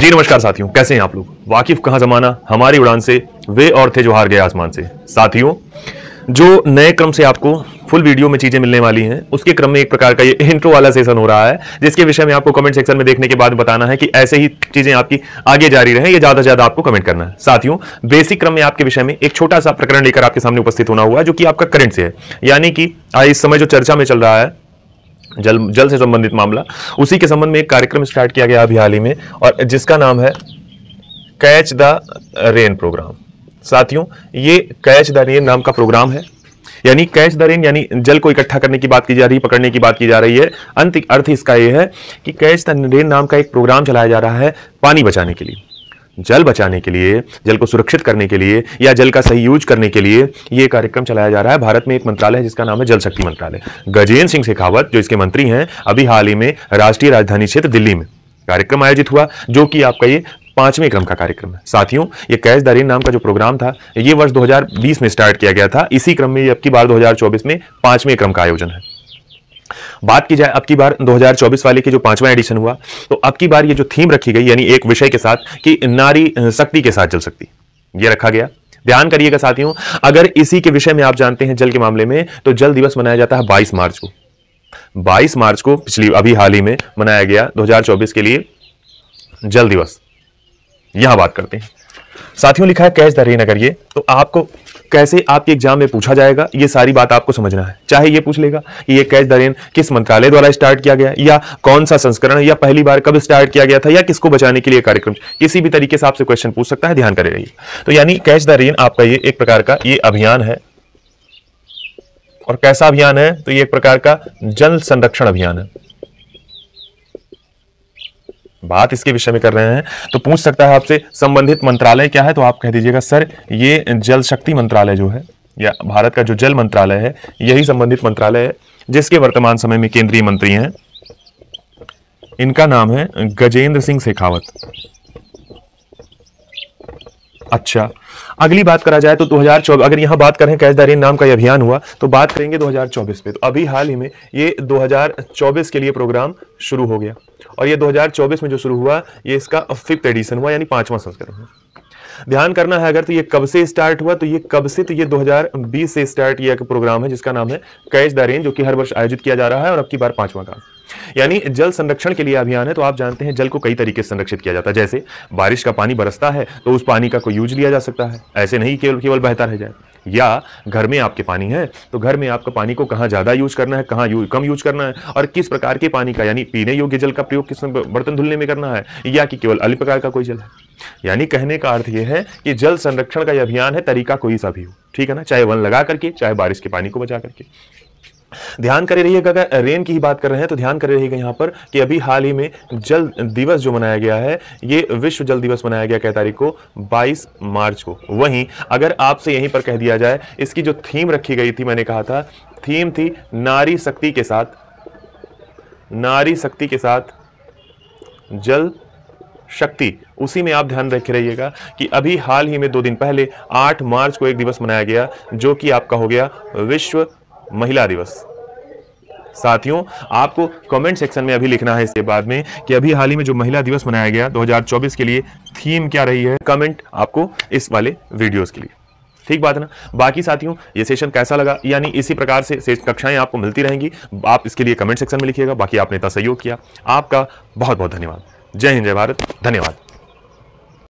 जी नमस्कार साथियों कैसे हैं आप लोग वाकिफ कहा जमाना हमारी उड़ान से वे और थे जो हार गए आसमान से साथियों जो नए क्रम से आपको फुल वीडियो में चीजें मिलने वाली हैं उसके क्रम में एक प्रकार का ये इंट्रो वाला सेशन हो रहा है जिसके विषय में आपको कमेंट सेक्शन में देखने के बाद बताना है कि ऐसे ही चीजें आपकी आगे जारी रहे ये ज्यादा से ज्यादा आपको कमेंट करना है साथियों बेसिक क्रम में आपके विषय में एक छोटा सा प्रकरण लेकर आपके सामने उपस्थित होना हुआ जो कि आपका करंट से है यानी कि इस समय जो चर्चा में चल रहा है जल जल से संबंधित मामला उसी के संबंध में एक कार्यक्रम स्टार्ट किया गया अभी हाल ही में और जिसका नाम है कैच द रेन प्रोग्राम साथियों ये कैच द रेन नाम का प्रोग्राम है यानी कैच द रेन यानी जल को इकट्ठा करने की बात की जा रही है पकड़ने की बात की जा रही है अंत अर्थ इसका यह है कि कैच द रेन नाम का एक प्रोग्राम चलाया जा रहा है पानी बचाने के लिए जल बचाने के लिए जल को सुरक्षित करने के लिए या जल का सही यूज करने के लिए ये कार्यक्रम चलाया जा रहा है भारत में एक मंत्रालय है जिसका नाम है जल शक्ति मंत्रालय गजेंद्र सिंह शेखावत जो इसके मंत्री हैं अभी हाल ही में राष्ट्रीय राजधानी क्षेत्र दिल्ली में कार्यक्रम आयोजित हुआ जो कि आपका ये पांचवें क्रम का कार्यक्रम है साथियों ये कैश द नाम का जो प्रोग्राम था ये वर्ष 2020 में स्टार्ट किया गया था इसी क्रम में ये अब की बार 2024 में पांचवें क्रम का आयोजन है बात की जाए अब की बार 2024 वाले की जो पांचवा एडिशन हुआ तो अब की बार ये जो थीम रखी गई यानी एक विषय के साथ कि नारी शक्ति के साथ चल सकती ये रखा गया ध्यान करिएगा साथियों अगर इसी के विषय में आप जानते हैं जल के मामले में तो जल दिवस मनाया जाता है बाईस मार्च को 22 मार्च को पिछली अभी हाल ही में मनाया गया 2024 के लिए जल दिवस यहां बात करते हैं साथियों लिखा है कैच द रेन अगर ये तो आपको कैसे आपके एग्जाम में पूछा जाएगा ये सारी बात आपको समझना है चाहे ये पूछ लेगा कि ये कैच द रेन किस मंत्रालय द्वारा स्टार्ट किया गया या कौन सा संस्करण या पहली बार कब स्टार्ट किया गया था या किसको बचाने के लिए कार्यक्रम किसी भी तरीके से आपसे क्वेश्चन पूछ सकता है ध्यान करे रहिए तो यानी कैच द रेन आपका ये एक प्रकार का ये अभियान है और कैसा अभियान है तो ये एक प्रकार का जल संरक्षण अभियान है बात इसके विषय में कर रहे हैं तो पूछ सकता है आपसे संबंधित मंत्रालय क्या है तो आप कह दीजिएगा सर ये जल शक्ति मंत्रालय जो है या भारत का जो जल मंत्रालय है यही संबंधित मंत्रालय है जिसके वर्तमान समय में केंद्रीय मंत्री हैं इनका नाम है गजेंद्र सिंह शेखावत अच्छा अगली बात करा जाए तो 2024 अगर यहाँ बात करें कैश द नाम का अभियान हुआ तो बात करेंगे 2024 पे तो अभी हाल ही में ये 2024 के लिए प्रोग्राम शुरू हो गया और ये 2024 में जो शुरू हुआ ये इसका फिफ्थ एडिशन हुआ यानी पांचवा संस्करण हुआ ध्यान करना है अगर तो ये कब से स्टार्ट हुआ तो ये कब से तो ये 2020 से स्टार्ट ये प्रोग्राम है जिसका नाम है कैच द रेन जो कि हर वर्ष आयोजित किया जा रहा है और अब की बार पांचवा का यानी जल संरक्षण के लिए अभियान है तो आप जानते हैं जल को कई तरीके से संरक्षित किया जाता है जैसे बारिश का पानी बरसता है तो उस पानी का कोई यूज लिया जा सकता है ऐसे नहीं केवल केवल बेहतर रह जाए या घर में आपके पानी है तो घर में आपका पानी को कहाँ ज़्यादा यूज करना है कहाँ कम यूज करना है और किस प्रकार के पानी का यानी पीने योग्य जल का प्रयोग किस बर्तन धुलने में करना है या कि केवल अल्प प्रकार का कोई जल है यानी कहने का अर्थ यह है कि जल संरक्षण का यह अभियान है तरीका कोई सा भी हो ठीक है ना चाहे वन लगा करके चाहे बारिश के पानी को बचा करके ध्यान करे रहिएगा अगर रेन की ही बात कर रहे हैं तो ध्यान करे रहिएगा यहाँ पर कि अभी हाल ही में जल दिवस जो मनाया गया है ये विश्व जल दिवस मनाया गया कई तारीख को 22 मार्च को वहीं अगर आपसे यहीं पर कह दिया जाए इसकी जो थीम रखी गई थी मैंने कहा था थीम थी नारी शक्ति के साथ नारी शक्ति के साथ जल शक्ति उसी में आप ध्यान रखे रहिएगा कि अभी हाल ही में दो दिन पहले 8 मार्च को एक दिवस मनाया गया जो कि आपका हो गया विश्व महिला दिवस साथियों आपको कमेंट सेक्शन में अभी लिखना है इसके बाद में कि अभी हाल ही में जो महिला दिवस मनाया गया 2024 के लिए थीम क्या रही है कमेंट आपको इस वाले वीडियोस के लिए ठीक बात है ना बाकी साथियों ये सेशन कैसा लगा यानी इसी प्रकार से, कक्षाएं आपको मिलती रहेंगी आप इसके लिए कमेंट सेक्शन में लिखिएगा बाकी आपने इतना सहयोग किया आपका बहुत बहुत धन्यवाद जय हिंद जय भारत धन्यवाद